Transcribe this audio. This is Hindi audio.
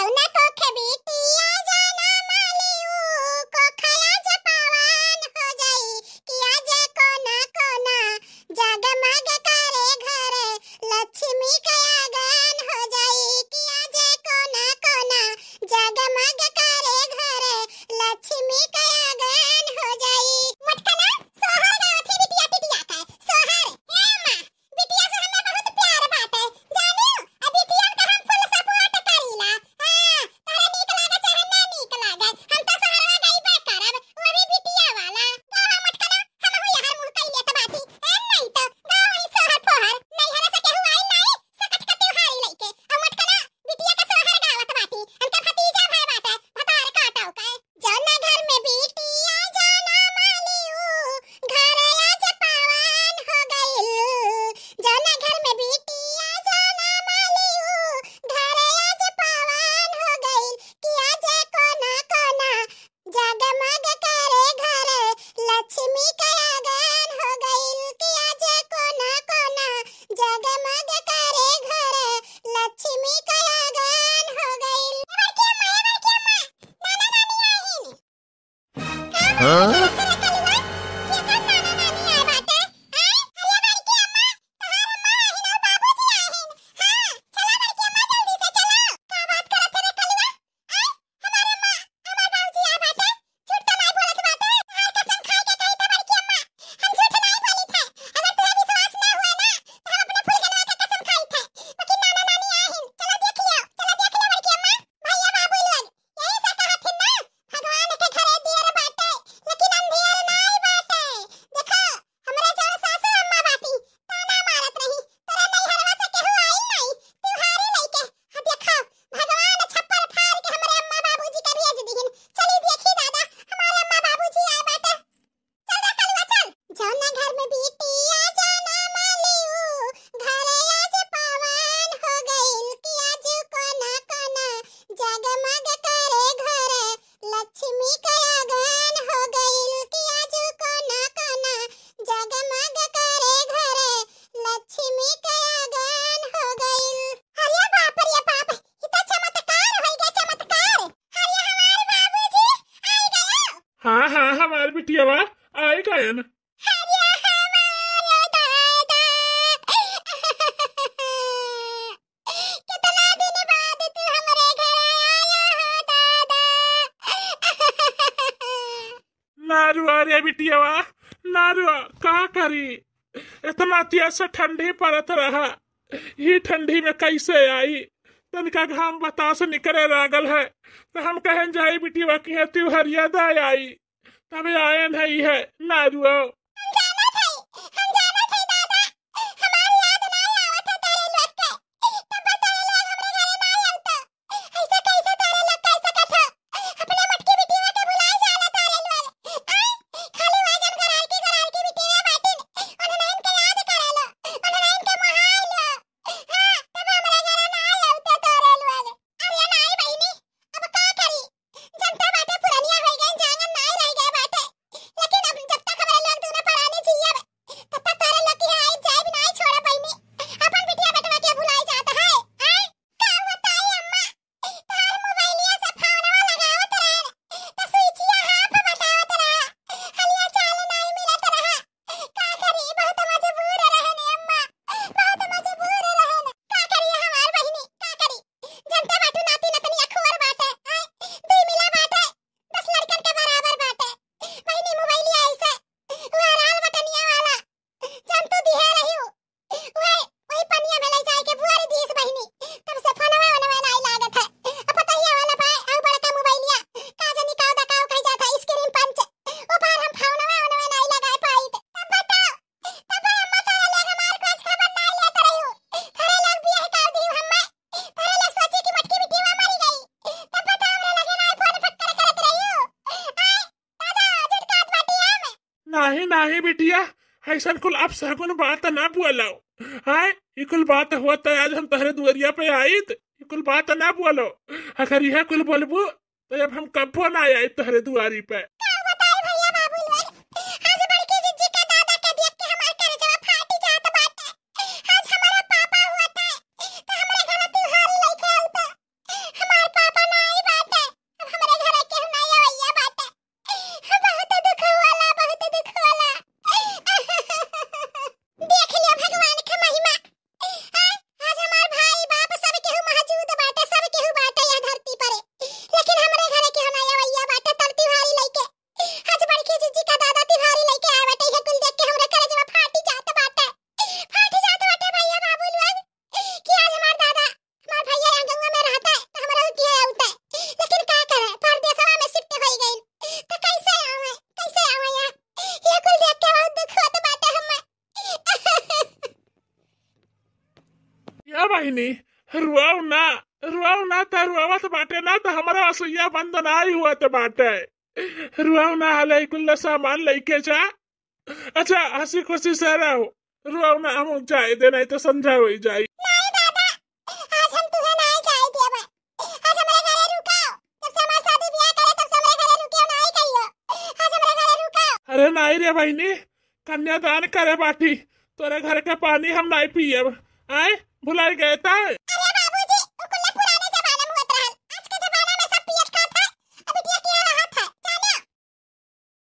Show घर में बीती आ जाना मालियो घर आज पावन हो गइल कि आज कोना कोना जगमग करे घर लक्ष्मी का आगमन हो गइल कि आज कोना कोना जगमग करे घर लक्ष्मी का आगमन हो गइल अरे बाप रे बाप इतना चमत्कार हो गया चमत्कार अरे हमारे बाबूजी आ गए हां हां हमारे बिटियावा आई गए हाँ, हाँ, नारुआ रे बिटियावा नारुआ का करी इतना तेज ठंडी पड़त रहा ये ठंडी में कैसे आई तनिका घाम से निकले लागल है तो हम कहें जाए बिटिया की है हरियादा आई तबे आयन है नारुआ नाही नाही बिटिया ऐसा कुल अब सगुन बात ना बोलो हाय ये कुल बात तो आज हम तहरे दुआरिया पे आई ये कुल बात ना बोलो अगर यह कुल बोलबू तो अब हम कब ना आए तहरे दुआरी पे बहिनी रुआव ना रुआव ना त रुआवत बाटे ना त हमारा असुइया बंद नाई हुआ बाटे रुआव ना हले कुल्ला सामान लेके जा अच्छा हंसी खुशी से रहो रुआव ना हम जाए दे नहीं तो समझा हुई जाए अरे नहीं रे बहनी कन्यादान करे बाटी तोरे घर के पानी हम नहीं पिए आए भुला गया था